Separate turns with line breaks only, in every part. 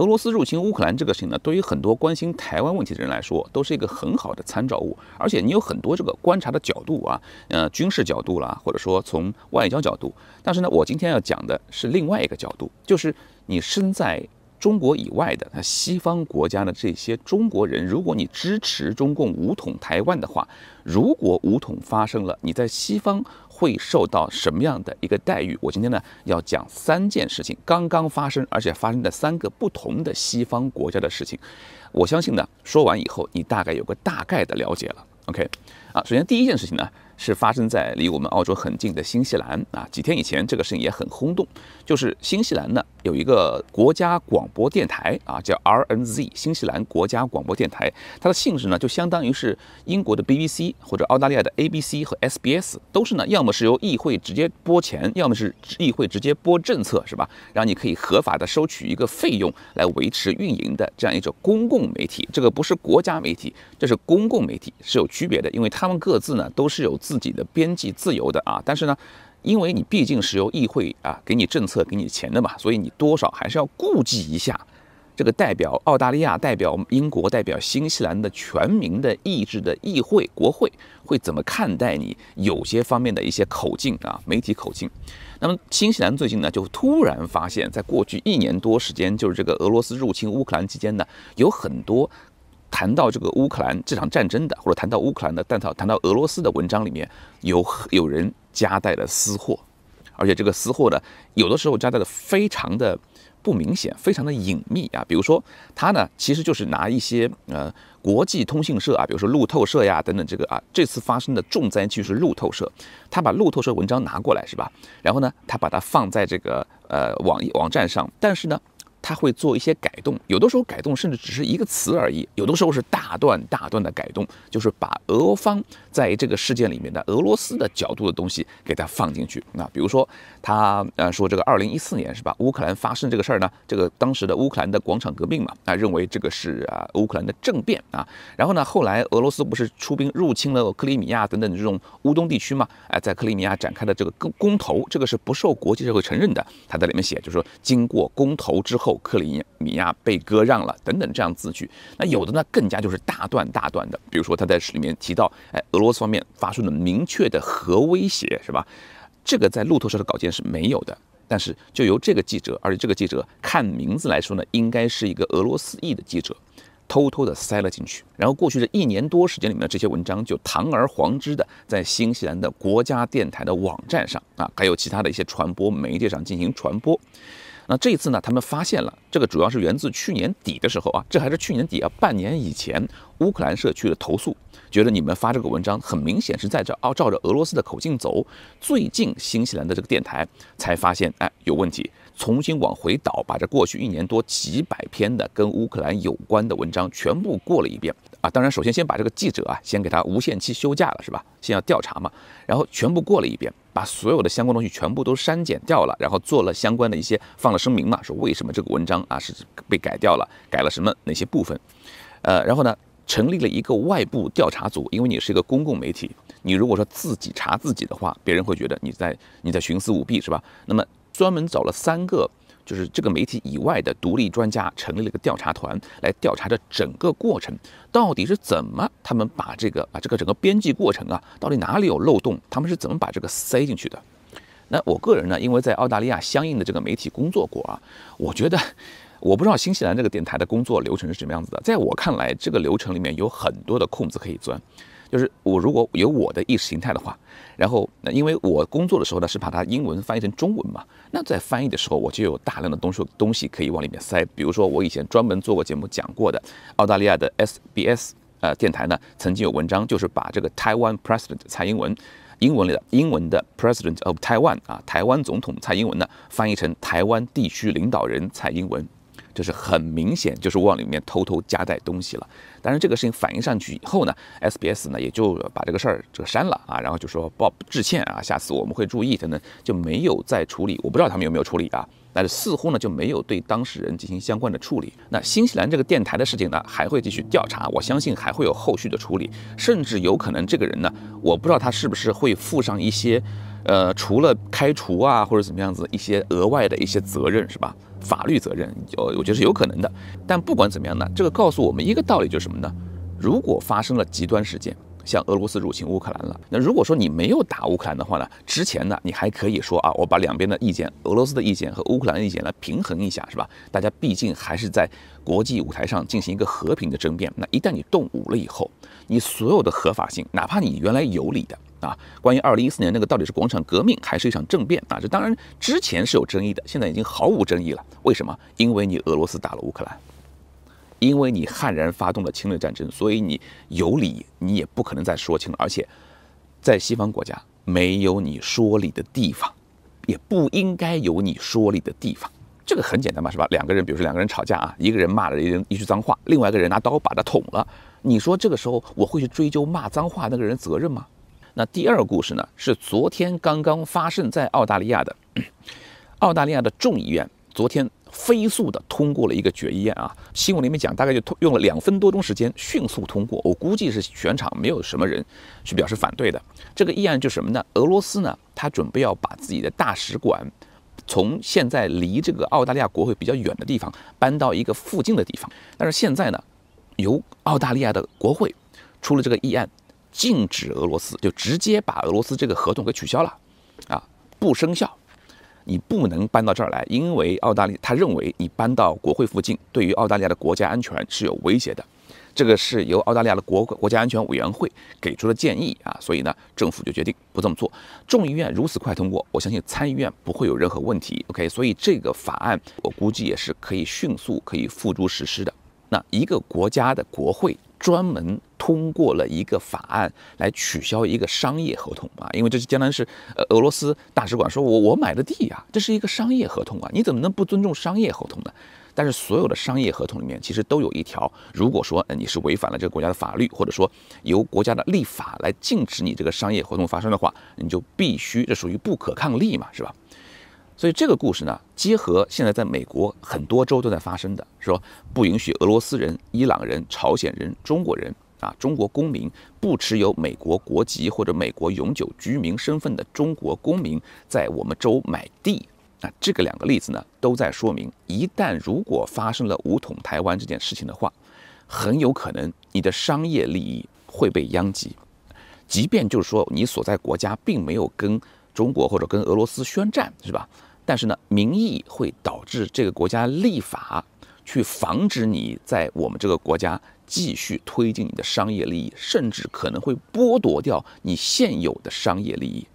俄罗斯入侵乌克兰这个事情呢，对于很多关心台湾问题的人来说，都是一个很好的参照物。而且你有很多这个观察的角度啊，呃，军事角度啦，或者说从外交角度。但是呢，我今天要讲的是另外一个角度，就是你身在中国以外的西方国家的这些中国人，如果你支持中共武统台湾的话，如果武统发生了，你在西方。会受到什么样的一个待遇？我今天呢要讲三件事情，刚刚发生而且发生的三个不同的西方国家的事情。我相信呢，说完以后你大概有个大概的了解了。OK，啊，首先第一件事情呢是发生在离我们澳洲很近的新西兰啊，几天以前这个事情也很轰动，就是新西兰呢。有一个国家广播电台啊，叫 RNZ，新西兰国家广播电台。它的性质呢，就相当于是英国的 BBC 或者澳大利亚的 ABC 和 SBS，都是呢，要么是由议会直接拨钱，要么是议会直接拨政策，是吧？然后你可以合法的收取一个费用来维持运营的这样一种公共媒体。这个不是国家媒体，这是公共媒体，是有区别的，因为他们各自呢都是有自己的编辑自由的啊。但是呢。因为你毕竟是由议会啊给你政策给你钱的嘛，所以你多少还是要顾忌一下，这个代表澳大利亚、代表英国、代表新西兰的全民的意志的议会国会会怎么看待你？有些方面的一些口径啊，媒体口径。那么新西兰最近呢，就突然发现，在过去一年多时间，就是这个俄罗斯入侵乌克兰期间呢，有很多。谈到这个乌克兰这场战争的，或者谈到乌克兰的弹道，谈到俄罗斯的文章里面，有有人夹带了私货，而且这个私货呢，有的时候夹带的非常的不明显，非常的隐秘啊。比如说他呢，其实就是拿一些呃国际通讯社啊，比如说路透社呀等等这个啊，这次发生的重灾区是路透社，他把路透社文章拿过来是吧？然后呢，他把它放在这个呃网网站上，但是呢。他会做一些改动，有的时候改动甚至只是一个词而已，有的时候是大段大段的改动，就是把俄方在这个事件里面的俄罗斯的角度的东西给它放进去。那比如说他呃说这个2014年是吧，乌克兰发生这个事儿呢，这个当时的乌克兰的广场革命嘛，啊认为这个是啊乌克兰的政变啊，然后呢后来俄罗斯不是出兵入侵了克里米亚等等这种乌东地区嘛，哎在克里米亚展开了这个公公投，这个是不受国际社会承认的。他在里面写就是说经过公投之后。克里米亚被割让了等等这样字句，那有的呢更加就是大段大段的，比如说他在里面提到，哎，俄罗斯方面发出了明确的核威胁是吧？这个在路透社的稿件是没有的，但是就由这个记者，而且这个记者看名字来说呢，应该是一个俄罗斯裔的记者，偷偷的塞了进去。然后过去的一年多时间里面这些文章就堂而皇之的在新西兰的国家电台的网站上啊，还有其他的一些传播媒介上进行传播。那这一次呢？他们发现了这个，主要是源自去年底的时候啊，这还是去年底啊，半年以前乌克兰社区的投诉，觉得你们发这个文章很明显是在这哦，照着俄罗斯的口径走。最近新西兰的这个电台才发现，哎，有问题，重新往回倒，把这过去一年多几百篇的跟乌克兰有关的文章全部过了一遍啊。当然，首先先把这个记者啊，先给他无限期休假了，是吧？先要调查嘛，然后全部过了一遍。把所有的相关东西全部都删减掉了，然后做了相关的一些放了声明嘛，说为什么这个文章啊是被改掉了，改了什么哪些部分，呃，然后呢成立了一个外部调查组，因为你是一个公共媒体，你如果说自己查自己的话，别人会觉得你在你在徇私舞弊是吧？那么专门找了三个。就是这个媒体以外的独立专家成立了个调查团来调查这整个过程到底是怎么，他们把这个啊这个整个编辑过程啊到底哪里有漏洞，他们是怎么把这个塞进去的？那我个人呢，因为在澳大利亚相应的这个媒体工作过啊，我觉得我不知道新西兰这个电台的工作流程是什么样子的，在我看来，这个流程里面有很多的空子可以钻。就是我如果有我的意识形态的话，然后那因为我工作的时候呢是把它英文翻译成中文嘛。那在翻译的时候，我就有大量的东西东西可以往里面塞。比如说，我以前专门做过节目讲过的，澳大利亚的 SBS 呃电台呢，曾经有文章就是把这个台湾 president 蔡英文，英文里的英文的 president of Taiwan 啊，台湾总统蔡英文呢，翻译成台湾地区领导人蔡英文。这是很明显，就是往里面偷偷夹带东西了。当然，这个事情反映上去以后呢，SBS 呢也就把这个事儿就删了啊，然后就说报致歉啊，下次我们会注意等等，就没有再处理。我不知道他们有没有处理啊，但是似乎呢就没有对当事人进行相关的处理。那新西兰这个电台的事情呢，还会继续调查，我相信还会有后续的处理，甚至有可能这个人呢，我不知道他是不是会负上一些，呃，除了开除啊或者怎么样子一些额外的一些责任，是吧？法律责任，呃，我觉得是有可能的。但不管怎么样呢，这个告诉我们一个道理，就是什么呢？如果发生了极端事件，像俄罗斯入侵乌克兰了，那如果说你没有打乌克兰的话呢，之前呢，你还可以说啊，我把两边的意见，俄罗斯的意见和乌克兰的意见来平衡一下，是吧？大家毕竟还是在国际舞台上进行一个和平的争辩。那一旦你动武了以后，你所有的合法性，哪怕你原来有理的。啊，关于二零一四年那个到底是广场革命还是一场政变啊？这当然之前是有争议的，现在已经毫无争议了。为什么？因为你俄罗斯打了乌克兰，因为你悍然发动了侵略战争，所以你有理你也不可能再说清。而且在西方国家没有你说理的地方，也不应该有你说理的地方。这个很简单嘛，是吧？两个人，比如说两个人吵架啊，一个人骂了人一句脏话，另外一个人拿刀把他捅了，你说这个时候我会去追究骂脏话那个人责任吗？那第二个故事呢，是昨天刚刚发生在澳大利亚的。澳大利亚的众议院昨天飞速的通过了一个决议案啊，新闻里面讲，大概就用了两分多钟时间迅速通过，我估计是全场没有什么人去表示反对的。这个议案就是什么呢？俄罗斯呢，他准备要把自己的大使馆从现在离这个澳大利亚国会比较远的地方搬到一个附近的地方，但是现在呢，由澳大利亚的国会出了这个议案。禁止俄罗斯就直接把俄罗斯这个合同给取消了，啊，不生效，你不能搬到这儿来，因为澳大利亚他认为你搬到国会附近，对于澳大利亚的国家安全是有威胁的，这个是由澳大利亚的国国家安全委员会给出的建议啊，所以呢，政府就决定不这么做。众议院如此快通过，我相信参议院不会有任何问题。OK，所以这个法案我估计也是可以迅速可以付诸实施的。那一个国家的国会。专门通过了一个法案来取消一个商业合同啊，因为这是相当是呃俄罗斯大使馆说，我我买的地呀，这是一个商业合同啊，你怎么能不尊重商业合同呢？但是所有的商业合同里面其实都有一条，如果说你是违反了这个国家的法律，或者说由国家的立法来禁止你这个商业活动发生的话，你就必须这属于不可抗力嘛，是吧？所以这个故事呢，结合现在在美国很多州都在发生的，说不允许俄罗斯人、伊朗人、朝鲜人、中国人啊，中国公民不持有美国国籍或者美国永久居民身份的中国公民在我们州买地。啊，这个两个例子呢，都在说明，一旦如果发生了武统台湾这件事情的话，很有可能你的商业利益会被殃及，即便就是说你所在国家并没有跟中国或者跟俄罗斯宣战，是吧？但是呢，民意会导致这个国家立法去防止你在我们这个国家继续推进你的商业利益，甚至可能会剥夺掉你现有的商业利益。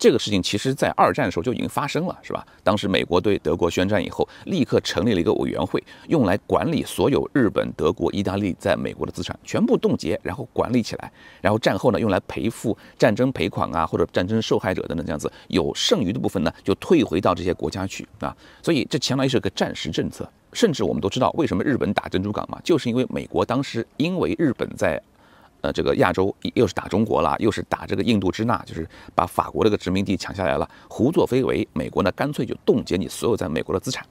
这个事情其实，在二战的时候就已经发生了，是吧？当时美国对德国宣战以后，立刻成立了一个委员会，用来管理所有日本、德国、意大利在美国的资产，全部冻结，然后管理起来。然后战后呢，用来赔付战争赔款啊，或者战争受害者等等这样子，有剩余的部分呢，就退回到这些国家去啊。所以这相当于是个战时政策。甚至我们都知道，为什么日本打珍珠港嘛，就是因为美国当时因为日本在。呃，这个亚洲又是打中国了，又是打这个印度支那，就是把法国这个殖民地抢下来了，胡作非为。美国呢，干脆就冻结你所有在美国的资产，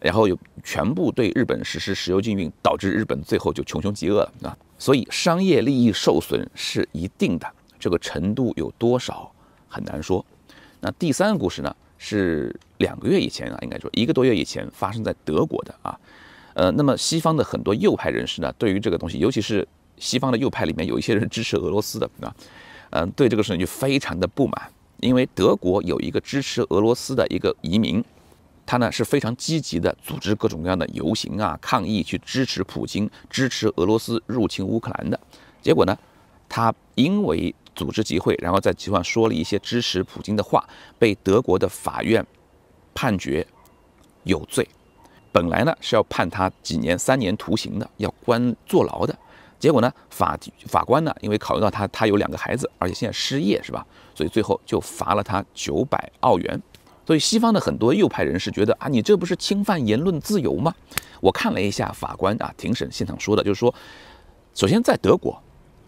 然后又全部对日本实施石油禁运，导致日本最后就穷凶极恶了啊。所以商业利益受损是一定的，这个程度有多少很难说。那第三个故事呢，是两个月以前啊，应该说一个多月以前发生在德国的啊。呃，那么西方的很多右派人士呢，对于这个东西，尤其是。西方的右派里面有一些人支持俄罗斯的啊，嗯，对这个事情就非常的不满，因为德国有一个支持俄罗斯的一个移民，他呢是非常积极的组织各种各样的游行啊、抗议，去支持普京、支持俄罗斯入侵乌克兰的。结果呢，他因为组织集会，然后在集会上说了一些支持普京的话，被德国的法院判决有罪，本来呢是要判他几年、三年徒刑的，要关坐牢的。结果呢？法法官呢？因为考虑到他他有两个孩子，而且现在失业，是吧？所以最后就罚了他九百澳元。所以西方的很多右派人士觉得啊，你这不是侵犯言论自由吗？我看了一下法官啊，庭审现场说的，就是说，首先在德国，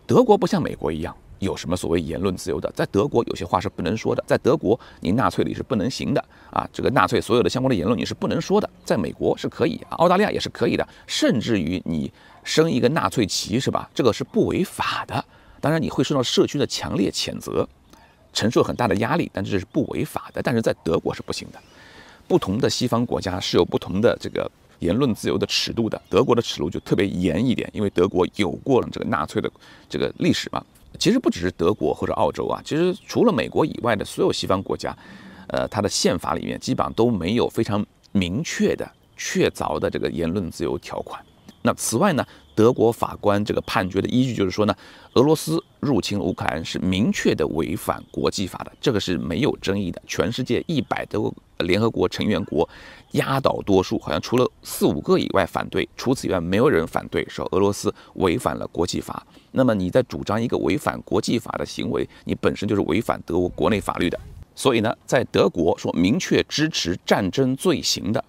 德国不像美国一样有什么所谓言论自由的，在德国有些话是不能说的，在德国您纳粹里是不能行的啊，这个纳粹所有的相关的言论你是不能说的，在美国是可以，澳大利亚也是可以的，甚至于你。升一个纳粹旗是吧？这个是不违法的，当然你会受到社区的强烈谴责，承受很大的压力，但这是不违法的。但是在德国是不行的，不同的西方国家是有不同的这个言论自由的尺度的。德国的尺度就特别严一点，因为德国有过这个纳粹的这个历史嘛。其实不只是德国或者澳洲啊，其实除了美国以外的所有西方国家，呃，它的宪法里面基本上都没有非常明确的确凿的这个言论自由条款。那此外呢，德国法官这个判决的依据就是说呢，俄罗斯入侵乌克兰是明确的违反国际法的，这个是没有争议的。全世界一百多联合国成员国，压倒多数，好像除了四五个以外反对，除此以外没有人反对，说俄罗斯违反了国际法。那么你在主张一个违反国际法的行为，你本身就是违反德国国内法律的。所以呢，在德国说明确支持战争罪行的。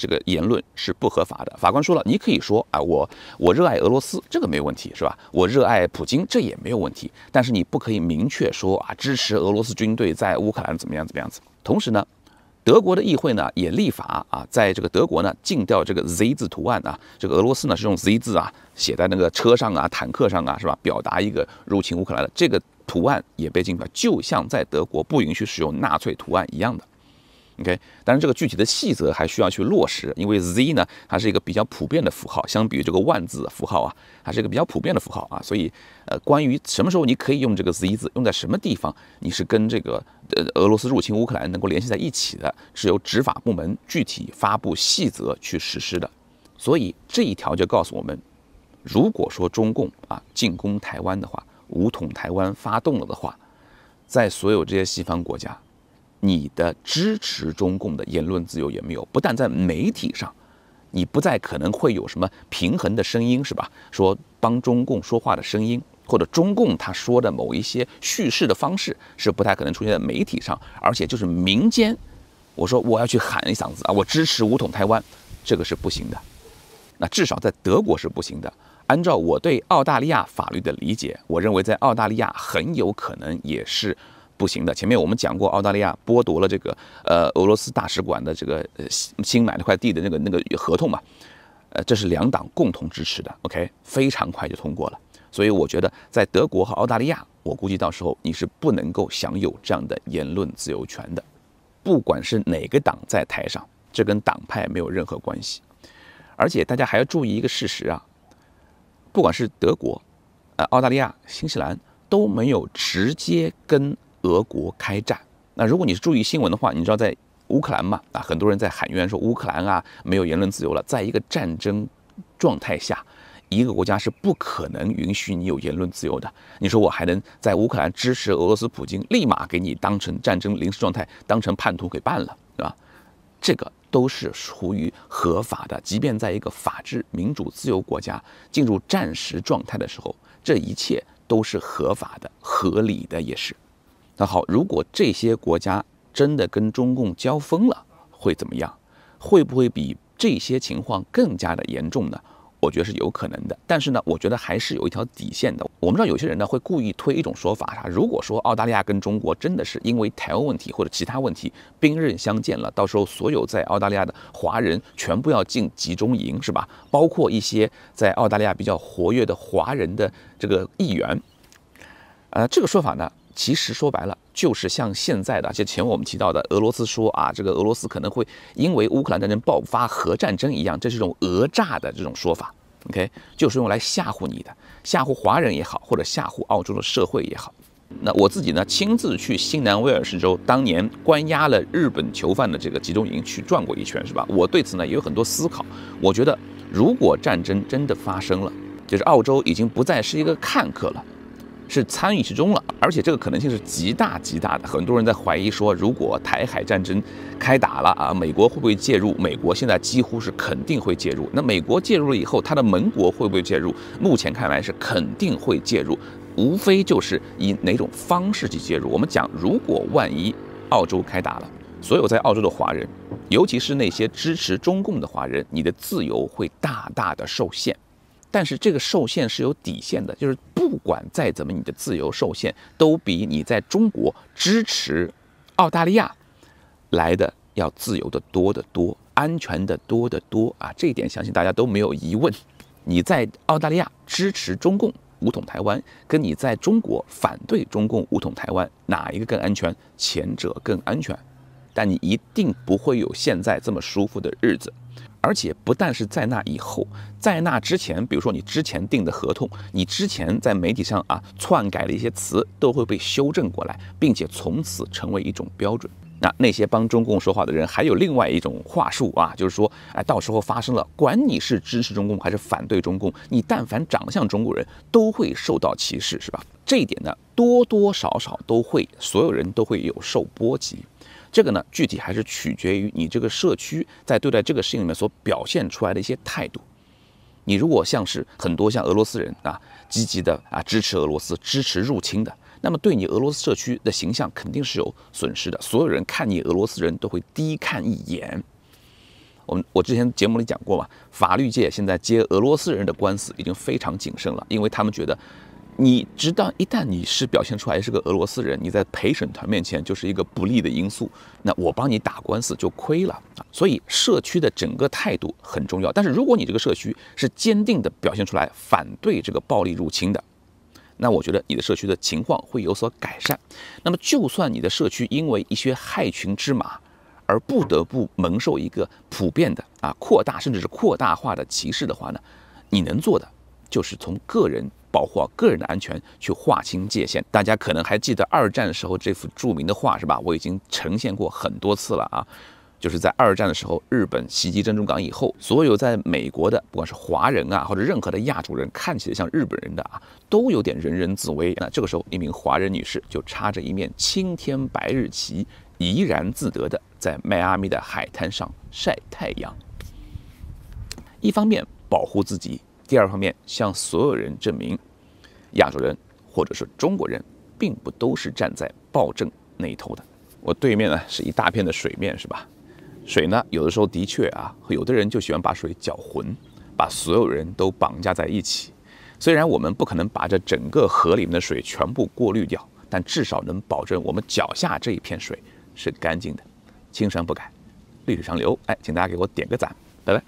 这个言论是不合法的。法官说了，你可以说啊，我我热爱俄罗斯，这个没有问题，是吧？我热爱普京，这也没有问题。但是你不可以明确说啊，支持俄罗斯军队在乌克兰怎么样怎么样子。同时呢，德国的议会呢也立法啊，在这个德国呢禁掉这个 Z 字图案啊。这个俄罗斯呢是用 Z 字啊写在那个车上啊、坦克上啊，是吧？表达一个入侵乌克兰的这个图案也被禁了，就像在德国不允许使用纳粹图案一样的。OK，但是这个具体的细则还需要去落实，因为 Z 呢，它是一个比较普遍的符号，相比于这个万字符号啊，它是一个比较普遍的符号啊，所以，呃，关于什么时候你可以用这个 Z 字，用在什么地方，你是跟这个呃俄罗斯入侵乌克兰能够联系在一起的，是由执法部门具体发布细则去实施的。所以这一条就告诉我们，如果说中共啊进攻台湾的话，武统台湾发动了的话，在所有这些西方国家。你的支持中共的言论自由也没有，不但在媒体上，你不再可能会有什么平衡的声音是吧？说帮中共说话的声音，或者中共他说的某一些叙事的方式是不太可能出现在媒体上，而且就是民间，我说我要去喊一嗓子啊，我支持武统台湾，这个是不行的。那至少在德国是不行的。按照我对澳大利亚法律的理解，我认为在澳大利亚很有可能也是。不行的。前面我们讲过，澳大利亚剥夺了这个呃俄罗斯大使馆的这个新新买那块地的那个那个合同嘛，呃，这是两党共同支持的，OK，非常快就通过了。所以我觉得在德国和澳大利亚，我估计到时候你是不能够享有这样的言论自由权的。不管是哪个党在台上，这跟党派没有任何关系。而且大家还要注意一个事实啊，不管是德国、呃澳大利亚、新西兰，都没有直接跟。俄国开战，那如果你是注意新闻的话，你知道在乌克兰嘛？啊，很多人在喊冤，说乌克兰啊没有言论自由了。在一个战争状态下，一个国家是不可能允许你有言论自由的。你说我还能在乌克兰支持俄罗斯普京，立马给你当成战争临时状态，当成叛徒给办了，对吧？这个都是属于合法的，即便在一个法治、民主、自由国家进入战时状态的时候，这一切都是合法的、合理的，也是。那好，如果这些国家真的跟中共交锋了，会怎么样？会不会比这些情况更加的严重呢？我觉得是有可能的。但是呢，我觉得还是有一条底线的。我们知道有些人呢会故意推一种说法，如果说澳大利亚跟中国真的是因为台湾问题或者其他问题兵刃相见了，到时候所有在澳大利亚的华人全部要进集中营，是吧？包括一些在澳大利亚比较活跃的华人的这个议员，呃，这个说法呢？其实说白了，就是像现在的，就前我们提到的，俄罗斯说啊，这个俄罗斯可能会因为乌克兰战争爆发核战争一样，这是一种讹诈的这种说法。OK，就是用来吓唬你的，吓唬华人也好，或者吓唬澳洲的社会也好。那我自己呢，亲自去新南威尔士州当年关押了日本囚犯的这个集中营去转过一圈，是吧？我对此呢也有很多思考。我觉得，如果战争真的发生了，就是澳洲已经不再是一个看客了。是参与其中了，而且这个可能性是极大极大的。很多人在怀疑说，如果台海战争开打了啊，美国会不会介入？美国现在几乎是肯定会介入。那美国介入了以后，它的盟国会不会介入？目前看来是肯定会介入，无非就是以哪种方式去介入。我们讲，如果万一澳洲开打了，所有在澳洲的华人，尤其是那些支持中共的华人，你的自由会大大的受限。但是这个受限是有底线的，就是不管再怎么你的自由受限，都比你在中国支持澳大利亚来的要自由的多得多，安全的多得多啊！这一点相信大家都没有疑问。你在澳大利亚支持中共武统台湾，跟你在中国反对中共武统台湾，哪一个更安全？前者更安全，但你一定不会有现在这么舒服的日子。而且不但是在那以后，在那之前，比如说你之前订的合同，你之前在媒体上啊篡改了一些词，都会被修正过来，并且从此成为一种标准。那那些帮中共说话的人还有另外一种话术啊，就是说，哎，到时候发生了，管你是支持中共还是反对中共，你但凡长得像中国人，都会受到歧视，是吧？这一点呢，多多少少都会，所有人都会有受波及。这个呢，具体还是取决于你这个社区在对待这个事情里面所表现出来的一些态度。你如果像是很多像俄罗斯人啊，积极的啊支持俄罗斯、支持入侵的，那么对你俄罗斯社区的形象肯定是有损失的。所有人看你俄罗斯人都会低看一眼。我们我之前节目里讲过嘛，法律界现在接俄罗斯人的官司已经非常谨慎了，因为他们觉得。你直到一旦你是表现出来是个俄罗斯人，你在陪审团面前就是一个不利的因素。那我帮你打官司就亏了啊！所以社区的整个态度很重要。但是如果你这个社区是坚定的表现出来反对这个暴力入侵的，那我觉得你的社区的情况会有所改善。那么，就算你的社区因为一些害群之马而不得不蒙受一个普遍的啊扩大甚至是扩大化的歧视的话呢，你能做的就是从个人。保护好个人的安全，去划清界限。大家可能还记得二战的时候这幅著名的画，是吧？我已经呈现过很多次了啊，就是在二战的时候，日本袭击珍珠港以后，所有在美国的不管是华人啊，或者任何的亚洲人，看起来像日本人的啊，都有点人人自危。那这个时候，一名华人女士就插着一面青天白日旗，怡然自得的在迈阿密的海滩上晒太阳。一方面保护自己。第二方面，向所有人证明，亚洲人或者是中国人，并不都是站在暴政那一头的。我对面呢是一大片的水面，是吧？水呢，有的时候的确啊，有的人就喜欢把水搅浑，把所有人都绑架在一起。虽然我们不可能把这整个河里面的水全部过滤掉，但至少能保证我们脚下这一片水是干净的。青山不改，绿水长流。哎，请大家给我点个赞，拜拜。